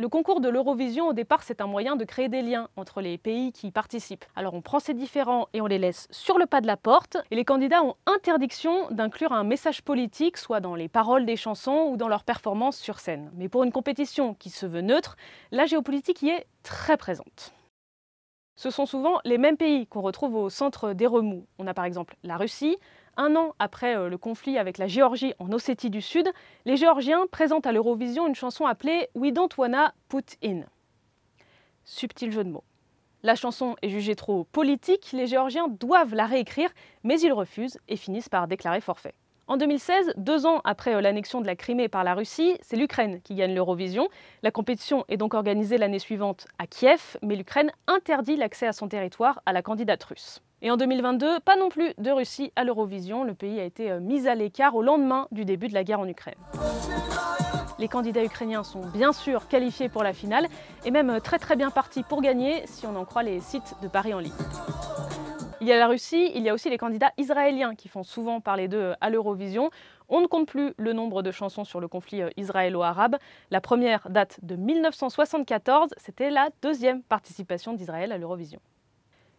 Le concours de l'Eurovision, au départ, c'est un moyen de créer des liens entre les pays qui y participent. Alors on prend ces différents et on les laisse sur le pas de la porte, et les candidats ont interdiction d'inclure un message politique, soit dans les paroles des chansons ou dans leurs performances sur scène. Mais pour une compétition qui se veut neutre, la géopolitique y est très présente. Ce sont souvent les mêmes pays qu'on retrouve au centre des remous. On a par exemple la Russie, un an après euh, le conflit avec la Géorgie en Ossétie du Sud, les Géorgiens présentent à l'Eurovision une chanson appelée We Don't Wanna Put In. Subtil jeu de mots. La chanson est jugée trop politique, les Géorgiens doivent la réécrire, mais ils refusent et finissent par déclarer forfait. En 2016, deux ans après euh, l'annexion de la Crimée par la Russie, c'est l'Ukraine qui gagne l'Eurovision. La compétition est donc organisée l'année suivante à Kiev, mais l'Ukraine interdit l'accès à son territoire à la candidate russe. Et en 2022, pas non plus de Russie à l'Eurovision. Le pays a été euh, mis à l'écart au lendemain du début de la guerre en Ukraine. Les candidats ukrainiens sont bien sûr qualifiés pour la finale et même euh, très très bien partis pour gagner si on en croit les sites de Paris en ligne. Il y a la Russie, il y a aussi les candidats israéliens qui font souvent parler d'eux euh, à l'Eurovision. On ne compte plus le nombre de chansons sur le conflit israélo-arabe. La première date de 1974, c'était la deuxième participation d'Israël à l'Eurovision.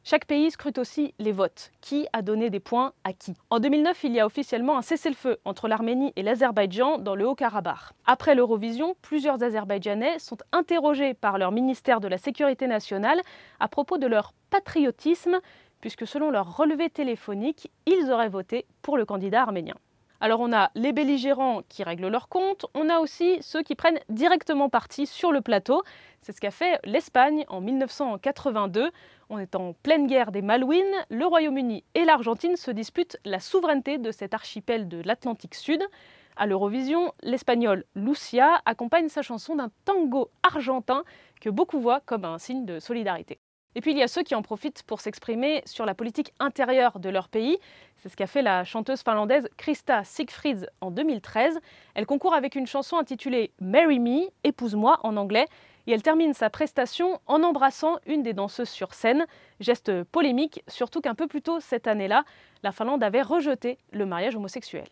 Chaque pays scrute aussi les votes. Qui a donné des points à qui En 2009, il y a officiellement un cessez-le-feu entre l'Arménie et l'Azerbaïdjan dans le Haut-Karabakh. Après l'Eurovision, plusieurs Azerbaïdjanais sont interrogés par leur ministère de la Sécurité nationale à propos de leur patriotisme, puisque selon leur relevé téléphonique, ils auraient voté pour le candidat arménien. Alors on a les belligérants qui règlent leurs comptes, on a aussi ceux qui prennent directement parti sur le plateau. C'est ce qu'a fait l'Espagne en 1982. On est en pleine guerre des Malouines, le Royaume-Uni et l'Argentine se disputent la souveraineté de cet archipel de l'Atlantique Sud. À l'Eurovision, l'Espagnol Lucia accompagne sa chanson d'un tango argentin que beaucoup voient comme un signe de solidarité. Et puis il y a ceux qui en profitent pour s'exprimer sur la politique intérieure de leur pays. C'est ce qu'a fait la chanteuse finlandaise Krista Siegfried en 2013. Elle concourt avec une chanson intitulée Marry Me, épouse-moi en anglais, et elle termine sa prestation en embrassant une des danseuses sur scène. Geste polémique, surtout qu'un peu plus tôt cette année-là, la Finlande avait rejeté le mariage homosexuel.